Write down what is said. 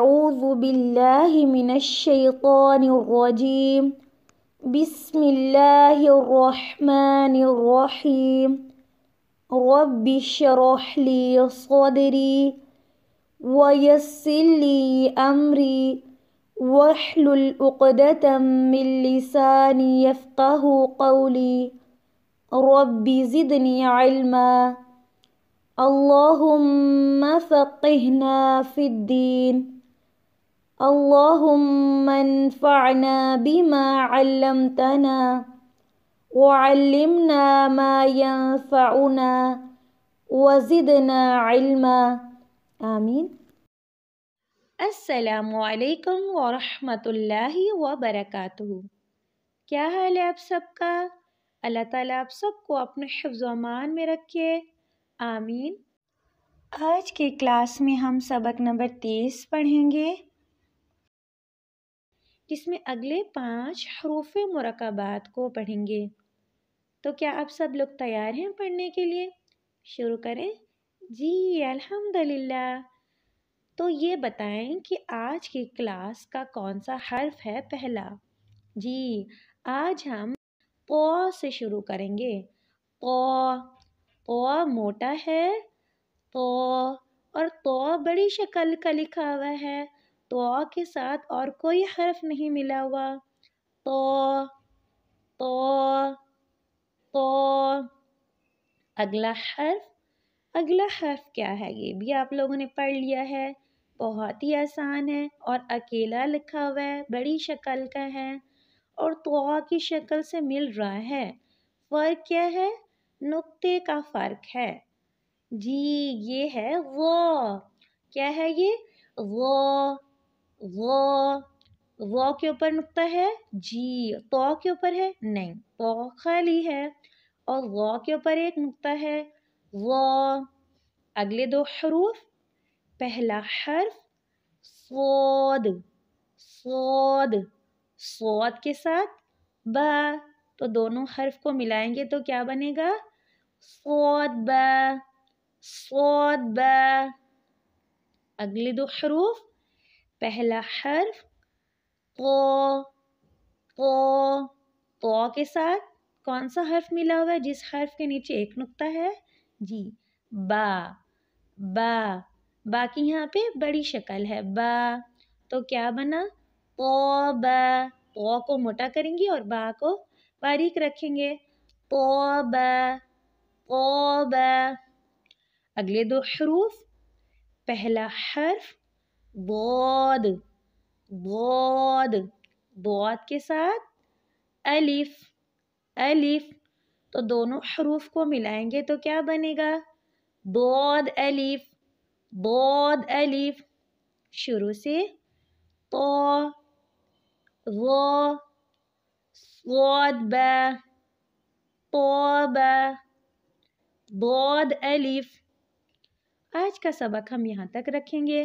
أعوذ بالله من الشيطان الرجيم بسم الله الرحمن الرحيم رب اشرح لي صدري ويسر لي أمري واحلل عقدة من لساني يفقه قولي رب زدني علما اللهم فقهنا في الدين اللهم انفعنا بما علمتنا وعلمنا ما ينفعنا وزدنا علما آمين السلام عليكم ورحمة الله وبركاته سب کا اللہ تعالی اپ سب کو اپنے حفظ و امان میں رکھے रखे آج आज کلاس میں ہم سبق نمبر नंबर پڑھیں گے जिसमें अगले पाँच हरूफ मरकबात को पढ़ेंगे तो क्या आप सब लोग तैयार हैं पढ़ने के लिए शुरू करें जी अल्हम्दुलिल्लाह तो ये बताएं कि आज की क्लास का कौन सा हर्फ है पहला जी आज हम पौ से शुरू करेंगे पौ पौ मोटा है तो और तो बड़ी शक्ल का लिखा हुआ है तो के साथ और कोई हर्फ नहीं मिला हुआ तो तो तो अगला हर्फ अगला हर्फ क्या है ये भी आप लोगों ने पढ़ लिया है बहुत ही आसान है और अकेला लिखा हुआ है बड़ी शक्ल का है और तो की शक्ल से मिल रहा है फ़र्क क्या है नुक्ते का फ़र्क है जी ये है वो क्या है ये वो व के ऊपर नुकता है जी तो के ऊपर है नहीं तो खाली है और व के ऊपर एक नुकता है व अगले दो हरूफ पहला हर्फ सोद सोद सोद के साथ ब तो दोनों हर्फ को मिलाएंगे तो क्या बनेगा सोद ब सोद ब अगले दो हरूफ पहला हर्फ को को तो के साथ कौन सा हर्फ मिला हुआ है जिस हर्फ के नीचे एक नुक्ता है जी बा बा बाकी यहाँ पे बड़ी शक्ल है बा तो क्या बना तो बा तो को मोटा करेंगे और बा को बारीक रखेंगे तो बा तो बा अगले दो हरूफ पहला हर्फ बौद बौद बौद के साथ अलिफ अलिफ तो दोनों हरूफ को मिलाएंगे तो क्या बनेगा बौद अलिफ बौद अलिफ शुरू से तो वो स्वाद ब तोबा बौद अलिफ आज का सबक हम यहाँ तक रखेंगे